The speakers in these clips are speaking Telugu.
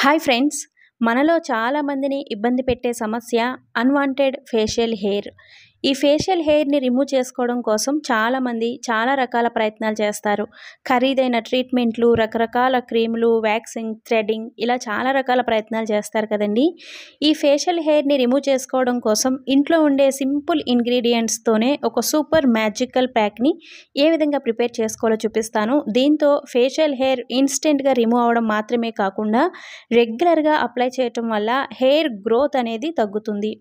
హాయ్ ఫ్రెండ్స్ మనలో చాలామందిని ఇబ్బంది పెట్టే సమస్య అన్వాంటెడ్ ఫేషియల్ హెయిర్ ఈ ఫేషియల్ హెయిర్ని రిమూవ్ చేసుకోవడం కోసం చాలామంది చాలా రకాల ప్రయత్నాలు చేస్తారు ఖరీదైన ట్రీట్మెంట్లు రకరకాల క్రీములు వ్యాక్సింగ్ థ్రెడింగ్ ఇలా చాలా రకాల ప్రయత్నాలు చేస్తారు కదండి ఈ ఫేషియల్ హెయిర్ని రిమూవ్ చేసుకోవడం కోసం ఇంట్లో ఉండే సింపుల్ ఇంగ్రీడియంట్స్తోనే ఒక సూపర్ మ్యాజికల్ ప్యాక్ని ఏ విధంగా ప్రిపేర్ చేసుకోవాలో చూపిస్తాను దీంతో ఫేషియల్ హెయిర్ ఇన్స్టెంట్గా రిమూవ్ అవడం మాత్రమే కాకుండా రెగ్యులర్గా అప్లై చేయటం వల్ల హెయిర్ గ్రోత్ అనేది తగ్గుతుంది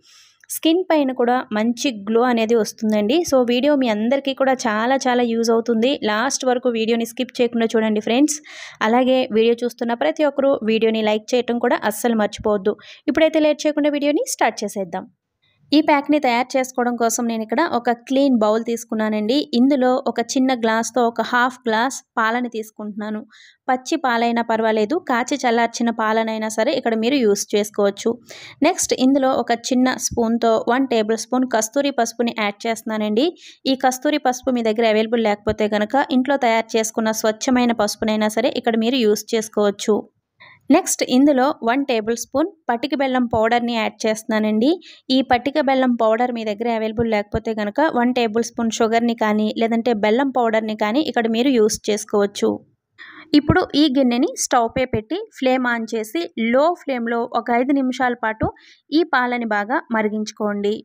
స్కిన్ పైన కూడా మంచి గ్లో అనేది వస్తుందండి సో వీడియో మీ అందరికీ కూడా చాలా చాలా యూజ్ అవుతుంది లాస్ట్ వరకు వీడియోని స్కిప్ చేయకుండా చూడండి ఫ్రెండ్స్ అలాగే వీడియో చూస్తున్న ప్రతి ఒక్కరూ వీడియోని లైక్ చేయటం కూడా అస్సలు మర్చిపోవద్దు ఇప్పుడైతే లేట్ చేయకుండా వీడియోని స్టార్ట్ చేసేద్దాం ఈ ప్యాక్ని తయారు చేసుకోవడం కోసం నేను ఇక్కడ ఒక క్లీన్ బౌల్ తీసుకున్నానండి ఇందులో ఒక చిన్న గ్లాస్తో ఒక హాఫ్ గ్లాస్ పాలని తీసుకుంటున్నాను పచ్చి పాలైనా పర్వాలేదు కాచి చల్లార్చిన పాలనైనా సరే ఇక్కడ మీరు యూస్ చేసుకోవచ్చు నెక్స్ట్ ఇందులో ఒక చిన్న స్పూన్తో వన్ టేబుల్ స్పూన్ కస్తూరి పసుపుని యాడ్ చేస్తున్నానండి ఈ కస్తూరి పసుపు మీ దగ్గర అవైలబుల్ లేకపోతే కనుక ఇంట్లో తయారు చేసుకున్న స్వచ్ఛమైన పసుపునైనా సరే ఇక్కడ మీరు యూస్ చేసుకోవచ్చు నెక్స్ట్ ఇందులో వన్ టేబుల్ స్పూన్ పటిక బెల్లం పౌడర్ని యాడ్ చేస్తున్నానండి ఈ పటిక బెల్లం పౌడర్ మీ దగ్గర అవైలబుల్ లేకపోతే కనుక వన్ టేబుల్ స్పూన్ షుగర్ని కానీ లేదంటే బెల్లం పౌడర్ని కానీ ఇక్కడ మీరు యూస్ చేసుకోవచ్చు ఇప్పుడు ఈ గిన్నెని స్టవ్పై పెట్టి ఫ్లేమ్ ఆన్ చేసి లో ఫ్లేమ్లో ఒక ఐదు నిమిషాల పాటు ఈ పాలని బాగా మరిగించుకోండి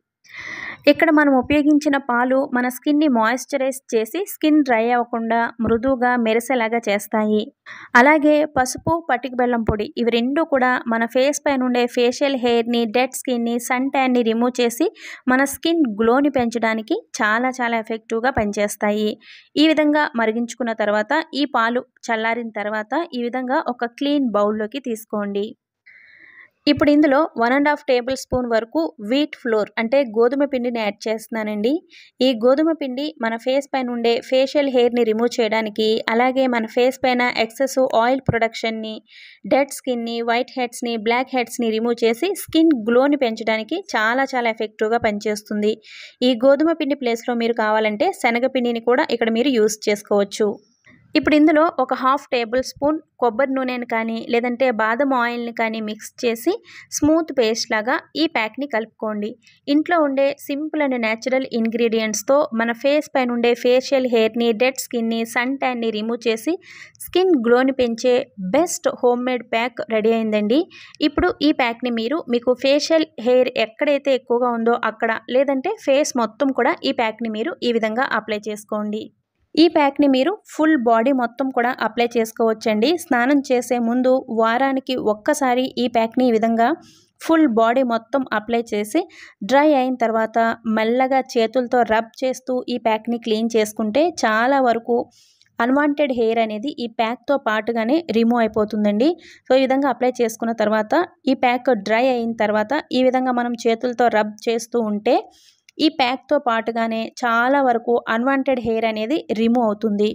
ఇక్కడ మనం ఉపయోగించిన పాలు మన స్కిన్ని మాయిశ్చరైజ్ చేసి స్కిన్ డ్రై అవ్వకుండా మృదువుగా మెరిసేలాగా చేస్తాయి అలాగే పసుపు పటిక బెల్లం పొడి ఇవి రెండు కూడా మన ఫేస్ పైన ఉండే ఫేషియల్ హెయిర్ని డెడ్ స్కిన్ని సన్ ట్యాన్ని రిమూవ్ చేసి మన స్కిన్ గ్లోని పెంచడానికి చాలా చాలా ఎఫెక్టివ్గా పనిచేస్తాయి ఈ విధంగా మరిగించుకున్న తర్వాత ఈ పాలు చల్లారిన తర్వాత ఈ విధంగా ఒక క్లీన్ బౌల్లోకి తీసుకోండి ఇప్పుడు ఇందులో one and half tablespoon వరకు వీట్ ఫ్లోర్ అంటే గోధుమ పిండిని యాడ్ చేస్తున్నానండి ఈ గోధుమ పిండి మన ఫేస్ పైన ఉండే ఫేషియల్ హెయిర్ని రిమూవ్ చేయడానికి అలాగే మన ఫేస్ పైన ఎక్సెస్ ఆయిల్ ప్రొడక్షన్ని డెడ్ స్కిన్ని వైట్ హెడ్స్ని బ్లాక్ హెడ్స్ని రిమూవ్ చేసి స్కిన్ గ్లోని పెంచడానికి చాలా చాలా ఎఫెక్టివ్గా పనిచేస్తుంది ఈ గోధుమ పిండి ప్లేస్లో మీరు కావాలంటే శనగపిండిని కూడా ఇక్కడ మీరు యూస్ చేసుకోవచ్చు ఇప్పుడు ఇందులో ఒక హాఫ్ టేబుల్ స్పూన్ కొబ్బరి నూనెను కానీ లేదంటే బాదం ఆయిల్ని కానీ మిక్స్ చేసి స్మూత్ పేస్ట్ లాగా ఈ ప్యాక్ని కలుపుకోండి ఇంట్లో ఉండే సింపుల్ అండ్ న్యాచురల్ ఇంగ్రీడియంట్స్తో మన ఫేస్ పైన ఉండే ఫేషియల్ హెయిర్ని డెడ్ స్కిన్ని సన్ ట్యాన్ని రిమూవ్ చేసి స్కిన్ గ్లోని పెంచే best homemade pack ready అయిందండి ఇప్పుడు ఈ ప్యాక్ని మీరు మీకు ఫేషియల్ హెయిర్ ఎక్కడైతే ఎక్కువగా ఉందో అక్కడ లేదంటే ఫేస్ మొత్తం కూడా ఈ ప్యాక్ని మీరు ఈ విధంగా అప్లై చేసుకోండి ఈ ప్యాక్ని మీరు ఫుల్ బాడీ మొత్తం కూడా అప్లై చేసుకోవచ్చండి స్నానం చేసే ముందు వారానికి ఒక్కసారి ఈ ప్యాక్ని ఈ విధంగా ఫుల్ బాడీ మొత్తం అప్లై చేసి డ్రై అయిన తర్వాత మెల్లగా చేతులతో రబ్ చేస్తూ ఈ ప్యాక్ని క్లీన్ చేసుకుంటే చాలా వరకు అన్వాంటెడ్ హెయిర్ అనేది ఈ ప్యాక్తో పాటుగానే రిమూవ్ అయిపోతుందండి సో ఈ విధంగా అప్లై చేసుకున్న తర్వాత ఈ ప్యాక్ డ్రై అయిన తర్వాత ఈ విధంగా మనం చేతులతో రబ్ చేస్తూ ఉంటే ఈ ప్యాక్తో పాటుగానే చాలా వరకు అన్వాంటెడ్ హెయిర్ అనేది రిమూవ్ అవుతుంది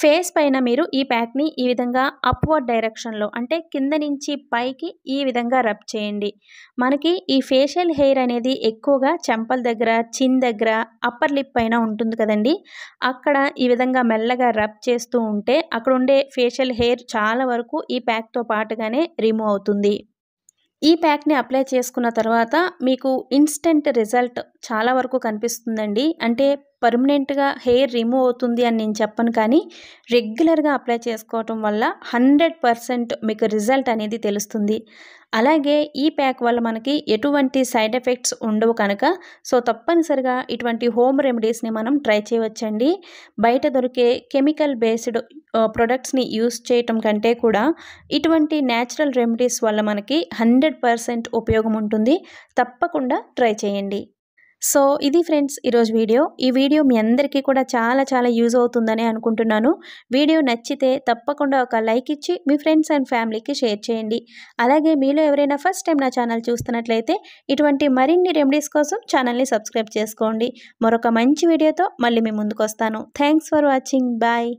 ఫేస్ పైన మీరు ఈ ప్యాక్ని ఈ విధంగా అప్వర్డ్ డైరెక్షన్లో అంటే కింద నుంచి పైకి ఈ విధంగా రబ్ చేయండి మనకి ఈ ఫేషియల్ హెయిర్ అనేది ఎక్కువగా చెంపల దగ్గర చిన్ దగ్గర అప్పర్ లిప్ పైన ఉంటుంది కదండి అక్కడ ఈ విధంగా మెల్లగా రబ్ చేస్తూ ఉంటే అక్కడ ఉండే ఫేషియల్ హెయిర్ చాలా వరకు ఈ ప్యాక్తో పాటుగానే రిమూవ్ అవుతుంది ఈ ప్యాక్ని అప్లై చేసుకున్న తర్వాత మీకు ఇన్స్టెంట్ రిజల్ట్ చాలా వరకు కనిపిస్తుందండి అంటే పర్మనెంట్గా హెయిర్ రిమూవ్ అవుతుంది అని నేను చెప్పను కానీ రెగ్యులర్గా అప్లై చేసుకోవటం వల్ల హండ్రెడ్ పర్సెంట్ మీకు రిజల్ట్ అనేది తెలుస్తుంది అలాగే ఈ ప్యాక్ వల్ల మనకి ఎటువంటి సైడ్ ఎఫెక్ట్స్ ఉండవు కనుక సో తప్పనిసరిగా ఇటువంటి హోమ్ రెమెడీస్ని మనం ట్రై చేయవచ్చండి బయట దొరికే కెమికల్ బేస్డ్ ప్రొడక్ట్స్ని యూస్ చేయటం కంటే కూడా ఇటువంటి న్యాచురల్ రెమెడీస్ వల్ల మనకి హండ్రెడ్ పర్సెంట్ ఉపయోగం ఉంటుంది తప్పకుండా ట్రై చేయండి సో ఇది ఫ్రెండ్స్ ఈరోజు వీడియో ఈ వీడియో మీ అందరికీ కూడా చాలా చాలా యూజ్ అవుతుందని అనుకుంటున్నాను వీడియో నచ్చితే తప్పకుండా ఒక లైక్ ఇచ్చి మీ ఫ్రెండ్స్ అండ్ ఫ్యామిలీకి షేర్ చేయండి అలాగే మీలో ఎవరైనా ఫస్ట్ టైం నా ఛానల్ చూస్తున్నట్లయితే ఇటువంటి మరిన్ని రెమెడీస్ కోసం ఛానల్ని సబ్స్క్రైబ్ చేసుకోండి మరొక మంచి వీడియోతో మళ్ళీ మీ ముందుకు వస్తాను థ్యాంక్స్ ఫర్ వాచింగ్ బాయ్